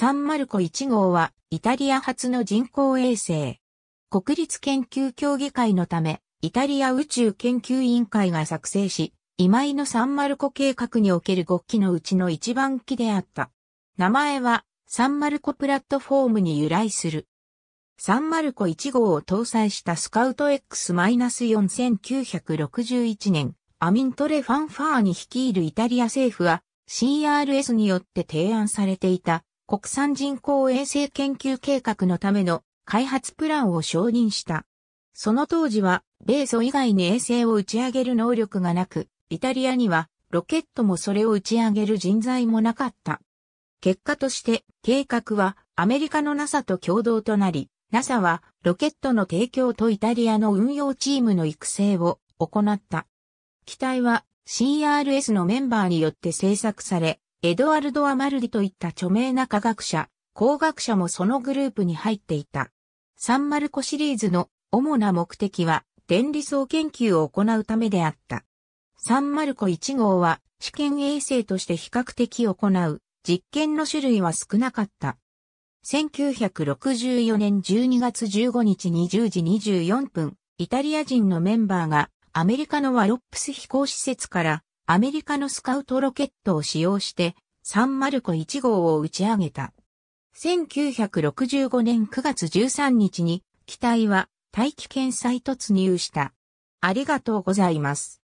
サンマルコ1号はイタリア初の人工衛星。国立研究協議会のため、イタリア宇宙研究委員会が作成し、今井のサンマルコ計画における5機のうちの一番機であった。名前はサンマルコプラットフォームに由来する。サンマルコ1号を搭載したスカウト X-4961 年、アミントレ・ファンファーに率いるイタリア政府は CRS によって提案されていた国産人工衛星研究計画のための開発プランを承認した。その当時は、米ソ以外に衛星を打ち上げる能力がなく、イタリアにはロケットもそれを打ち上げる人材もなかった。結果として計画はアメリカの NASA と共同となり、NASA はロケットの提供とイタリアの運用チームの育成を行った。機体は CRS のメンバーによって製作され、エドワルド・アマルディといった著名な科学者、工学者もそのグループに入っていた。サンマルコシリーズの主な目的は電離層研究を行うためであった。サンマルコ1号は試験衛星として比較的行う実験の種類は少なかった。1964年12月15日20時24分、イタリア人のメンバーがアメリカのワロップス飛行施設からアメリカのスカウトロケットを使用して、サンマルコ1号を打ち上げた。1965年9月13日に、機体は大気圏再突入した。ありがとうございます。